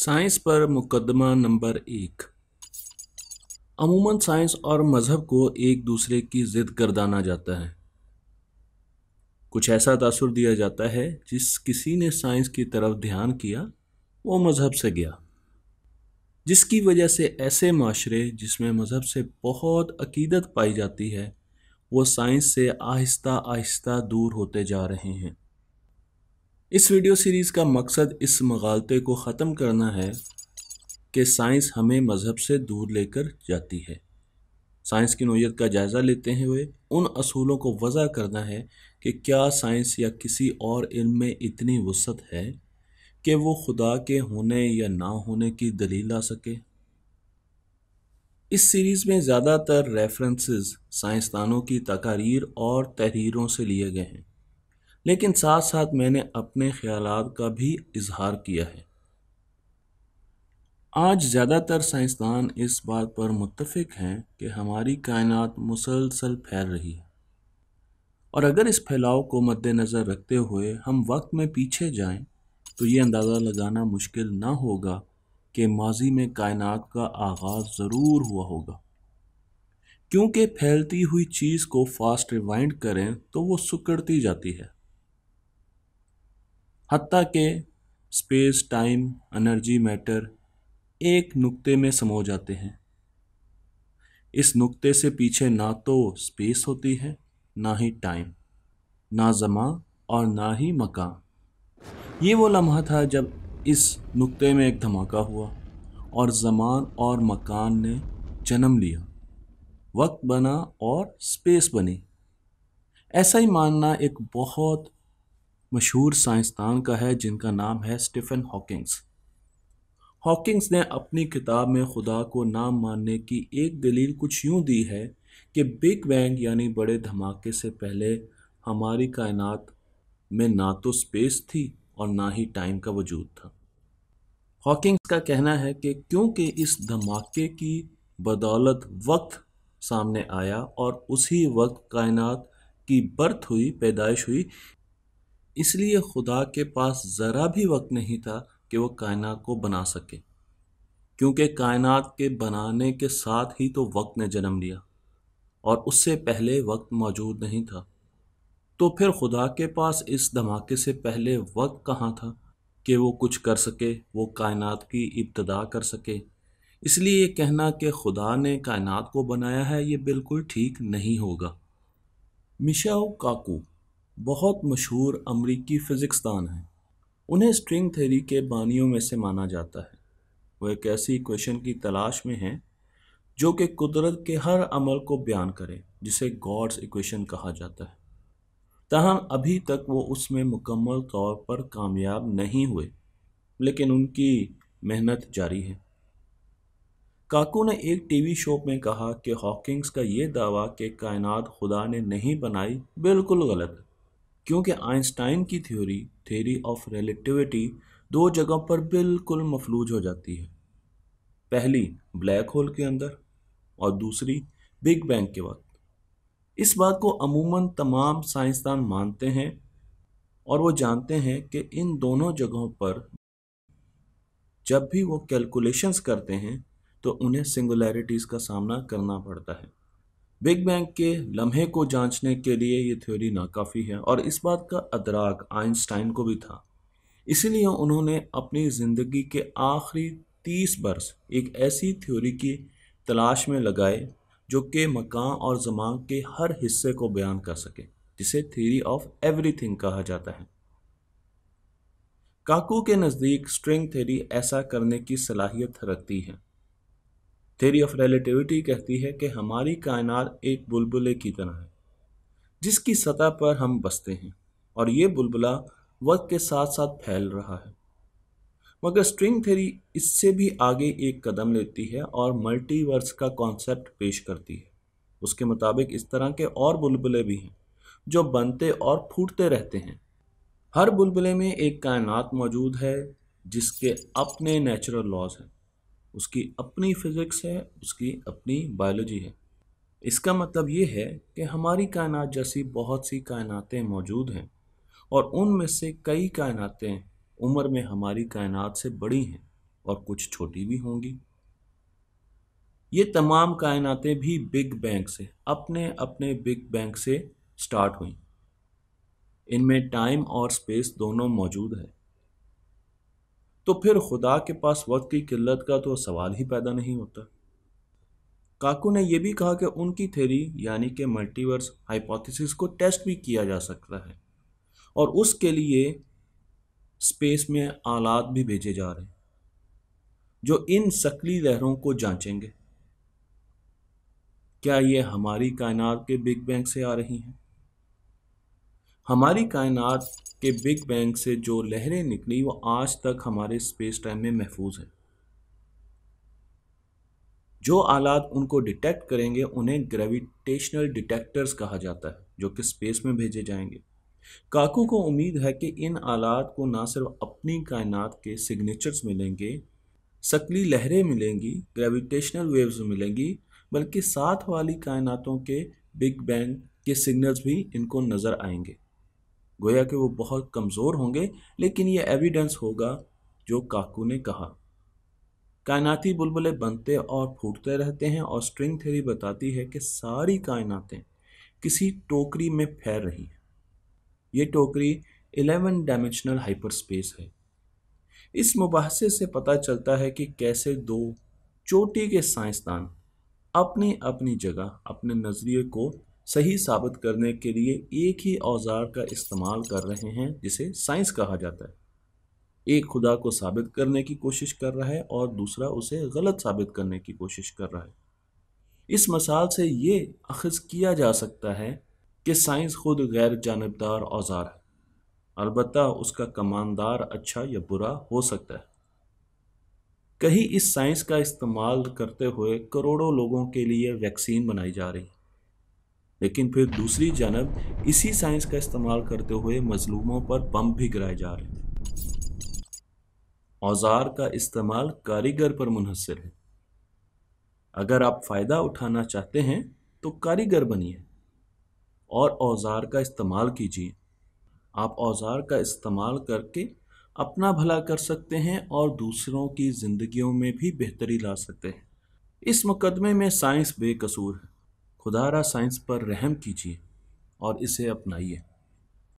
science पर मुकदमा number एक अमूमन साइंस और मज़हब को एक दूसरे की ज़िद गर्दाना जाता है कुछ ऐसा तासुर दिया जाता है जिस किसी ने साइंस की तरफ ध्यान किया वो मज़हब से गया जिसकी वजह से ऐसे माशरे जिसमें मज़हब से बहुत अकीदत पाई जाती है वो साइंस से आहिस्ता आहिस्ता दूर होते जा रहे हैं इस वीडियो सीरीज़ का मकसद इस मगालते को ख़त्म करना है कि साइंस हमें मज़हब से दूर लेकर जाती है साइंस की नोयत का जायज़ा लेते हुए उन असूलों को वज़ा करना है कि क्या साइंस या किसी और इल्म में इतनी वसत है कि वो खुदा के होने या ना होने की दलील ला सके इस सीरीज़ में ज़्यादातर रेफरेंसेस साइंसदानों की तकारीर और तहरीरों से लिए गए हैं लेकिन साथ साथ मैंने अपने ख्याल का भी इजहार किया है आज ज़्यादातर साइंसदान इस बात पर मुतफिक हैं कि हमारी कायनात मुसलसल फैल रही है और अगर इस फैलाव को मद्दनज़र रखते हुए हम वक्त में पीछे जाएं, तो ये अंदाज़ा लगाना मुश्किल ना होगा कि माजी में कायनात का आगाज़ ज़रूर हुआ होगा क्योंकि फैलती हुई चीज़ को फास्ट रिवाइंड करें तो वो सुकड़ती जाती है हती के स्पेस टाइम एनर्जी मैटर एक नुक्ते में समो जाते हैं इस नुक्ते से पीछे ना तो स्पेस होती है ना ही टाइम ना जमा और ना ही मकान ये वो लम्हा था जब इस नुक्ते में एक धमाका हुआ और जमान और मकान ने जन्म लिया वक्त बना और स्पेस बनी ऐसा ही मानना एक बहुत मशहूर साइंसदान का है जिनका नाम है स्टीफन हॉकिंग्स हॉकिंग्स ने अपनी किताब में खुदा को नाम मानने की एक दलील कुछ यूँ दी है कि बिग बैंग यानी बड़े धमाके से पहले हमारी कायनात में ना तो स्पेस थी और ना ही टाइम का वजूद था हॉकिंग्स का कहना है कि क्योंकि इस धमाके की बदौलत वक्त सामने आया और उसी वक्त कायनात की बर्थ हुई पैदाइश हुई इसलिए खुदा के पास ज़रा भी वक्त नहीं था कि वो कायनात को बना सके क्योंकि कायनात के बनाने के साथ ही तो वक्त ने जन्म लिया और उससे पहले वक्त मौजूद नहीं था तो फिर खुदा के पास इस धमाके से पहले वक्त कहाँ था कि वो कुछ कर सके वो कायनात की इब्तदा कर सके इसलिए ये कहना कि खुदा ने कायनात को बनाया है ये बिल्कुल ठीक नहीं होगा मिशाओ काकू बहुत मशहूर अमरीकी फ़िज़िक्सदान हैं उन्हें स्ट्रिंग थेरी के बानियों में से माना जाता है वह एक ऐसी क्वेश्चन की तलाश में हैं जो कि कुदरत के हर अमल को बयान करें जिसे गॉड्स इक्वेशन कहा जाता है तहम अभी तक वो उसमें मुकम्मल तौर पर कामयाब नहीं हुए लेकिन उनकी मेहनत जारी है काकू ने एक टीवी शो में कहा कि हॉकिंग्स का ये दावा कि कायनात खुदा ने नहीं बनाई बिल्कुल गलत है क्योंकि आइंस्टाइन की थ्योरी थ्योरी ऑफ रिलेटिविटी दो जगहों पर बिल्कुल मफलूज हो जाती है पहली ब्लैक होल के अंदर और दूसरी बिग बैंग के वक्त इस बात को अमूमन तमाम साइंसदान मानते हैं और वो जानते हैं कि इन दोनों जगहों पर जब भी वो कैलकुलेशंस करते हैं तो उन्हें सिंगुलैरिटीज़ का सामना करना पड़ता है बिग बैंग के लम्हे को जांचने के लिए ये थ्योरी नाकाफ़ी है और इस बात का अदराक आइंस्टाइन को भी था इसीलिए उन्होंने अपनी ज़िंदगी के आखिरी तीस बरस एक ऐसी थ्योरी की तलाश में लगाए जो कि मकान और जमा के हर हिस्से को बयान कर सके जिसे थीरी ऑफ एवरीथिंग कहा जाता है काकू के नज़दीक स्ट्रिंग थ्योरी ऐसा करने की सलाहियत रखती है थ्योरी ऑफ रिलेटिविटी कहती है कि हमारी कायनात एक बुलबुले की तरह है जिसकी सतह पर हम बसते हैं और ये बुलबुला वक्त के साथ साथ फैल रहा है मगर स्ट्रिंग थेरी इससे भी आगे एक कदम लेती है और मल्टीवर्स का कॉन्सेप्ट पेश करती है उसके मुताबिक इस तरह के और बुलबुले भी हैं जो बनते और फूटते रहते हैं हर बुलबुले में एक कायनात मौजूद है जिसके अपने नेचुरल लॉज हैं उसकी अपनी फिज़िक्स है उसकी अपनी बायोलॉजी है इसका मतलब ये है कि हमारी कायनात जैसी बहुत सी कायनातें मौजूद हैं और उनमें से कई कायनातें उम्र में हमारी कायनात से बड़ी हैं और कुछ छोटी भी होंगी ये तमाम कायनातें भी बिग बैंग से अपने अपने बिग बैंग से स्टार्ट हुई इनमें टाइम और स्पेस दोनों मौजूद है तो फिर खुदा के पास वक्त की किल्लत का तो सवाल ही पैदा नहीं होता काकू ने यह भी कहा कि उनकी थेरी यानी कि मल्टीवर्स हाइपोथेसिस को टेस्ट भी किया जा सकता है और उसके लिए स्पेस में आलात भी भेजे जा रहे हैं जो इन सकली लहरों को जांचेंगे क्या ये हमारी कायनात के बिग बैंग से आ रही हैं हमारी कायनात के बिग बैंग से जो लहरें निकली वो आज तक हमारे स्पेस टाइम में महफूज है जो आलात उनको डिटेक्ट करेंगे उन्हें ग्रेविटेशनल डिटेक्टर्स कहा जाता है जो कि स्पेस में भेजे जाएंगे काकू को उम्मीद है कि इन आलात को ना सिर्फ अपनी कायनात के सिग्नेचर्स मिलेंगे सकली लहरें मिलेंगी ग्रेविटेशनल वेव्स मिलेंगी बल्कि साथ वाली कायनातों के बिग बैंग के सिग्नल्स भी इनको नज़र आएंगे गोया कि वो बहुत कमज़ोर होंगे लेकिन ये एविडेंस होगा जो काकू ने कहा कायनाती बुलबुलें बनते और फूटते रहते हैं और स्ट्रिंग थ्योरी बताती है कि सारी कायनातें किसी टोकरी में फैल रही हैं ये टोकरी एलेवन डायमेंशनल हाइपर स्पेस है इस मुबासे से पता चलता है कि कैसे दो चोटी के साइंसदान अपनी अपनी जगह अपने नज़रिए को सही साबित करने के लिए एक ही औजार का इस्तेमाल कर रहे हैं जिसे साइंस कहा जाता है एक खुदा को साबित करने की कोशिश कर रहा है और दूसरा उसे गलत साबित करने की कोशिश कर रहा है इस मसाल से ये अखज़ किया जा सकता है कि साइंस खुद गैर जानबदार औजार है अलबत् उसका कमानदार अच्छा या बुरा हो सकता है कहीं इस साइंस का इस्तेमाल करते हुए करोड़ों लोगों के लिए वैक्सीन बनाई जा रही है लेकिन फिर दूसरी जानब इसी साइंस का इस्तेमाल करते हुए मजलूमों पर बम भी गिराए जा रहे हैं औजार का इस्तेमाल कारीगर पर मुनहसर है अगर आप फ़ायदा उठाना चाहते हैं तो कारीगर बनिए और औज़ार का इस्तेमाल कीजिए आप औज़ार का इस्तेमाल करके अपना भला कर सकते हैं और दूसरों की ज़िंदगियों में भी बेहतरी ला सकते हैं इस मुकदमे में साइंस बेकसूर है खुदारा साइंस पर रहम कीजिए और इसे अपनाइए